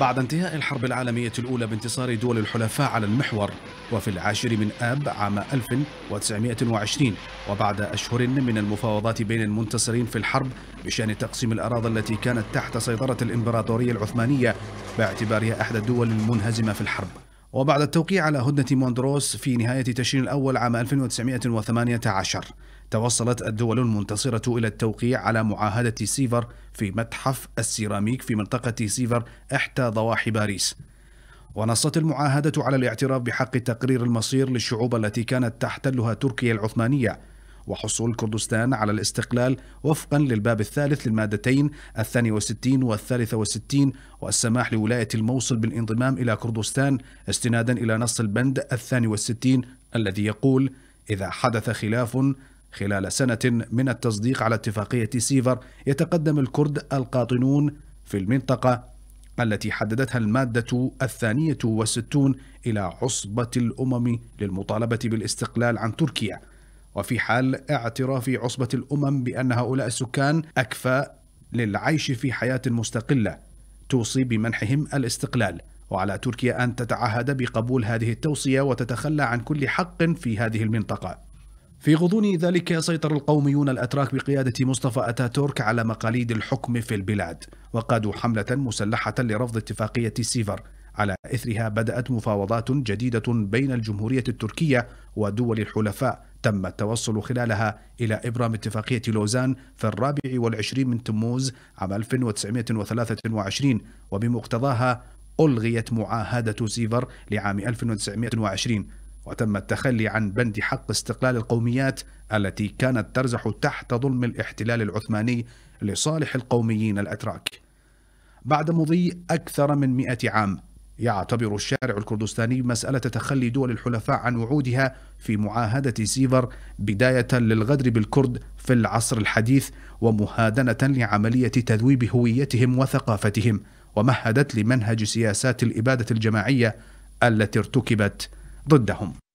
بعد انتهاء الحرب العالمية الأولى بانتصار دول الحلفاء على المحور وفي العاشر من آب عام 1920 وبعد أشهر من المفاوضات بين المنتصرين في الحرب بشأن تقسيم الأراضي التي كانت تحت سيطرة الإمبراطورية العثمانية باعتبارها أحد الدول المنهزمة في الحرب وبعد التوقيع على هدنة موندروس في نهاية تشرين الأول عام 1918 توصلت الدول المنتصرة إلى التوقيع على معاهدة سيفر في متحف السيراميك في منطقة سيفر إحدى ضواحي باريس ونصت المعاهدة على الاعتراف بحق تقرير المصير للشعوب التي كانت تحتلها تركيا العثمانية وحصول كردستان على الاستقلال وفقا للباب الثالث للمادتين الثاني وستين والثالثة وستين والسماح لولاية الموصل بالانضمام إلى كردستان استنادا إلى نص البند الثاني وستين الذي يقول إذا حدث خلاف خلال سنة من التصديق على اتفاقية سيفر يتقدم الكرد القاطنون في المنطقة التي حددتها المادة الثانية وستون إلى عصبة الأمم للمطالبة بالاستقلال عن تركيا وفي حال اعتراف عصبة الأمم بأن هؤلاء السكان أكفى للعيش في حياة مستقلة توصي بمنحهم الاستقلال وعلى تركيا أن تتعهد بقبول هذه التوصية وتتخلى عن كل حق في هذه المنطقة في غضون ذلك سيطر القوميون الأتراك بقيادة مصطفى أتاتورك على مقاليد الحكم في البلاد وقادوا حملة مسلحة لرفض اتفاقية سيفر على إثرها بدأت مفاوضات جديدة بين الجمهورية التركية ودول الحلفاء تم التوصل خلالها إلى إبرام اتفاقية لوزان في الرابع والعشرين من تموز عام 1923 وبمقتضاها ألغيت معاهدة سيفر لعام 1920 وتم التخلي عن بند حق استقلال القوميات التي كانت ترزح تحت ظلم الاحتلال العثماني لصالح القوميين الأتراك بعد مضي أكثر من مئة عام يعتبر الشارع الكردستاني مسألة تخلي دول الحلفاء عن وعودها في معاهدة سيفر بداية للغدر بالكرد في العصر الحديث ومهادنة لعملية تذويب هويتهم وثقافتهم ومهدت لمنهج سياسات الإبادة الجماعية التي ارتكبت ضدهم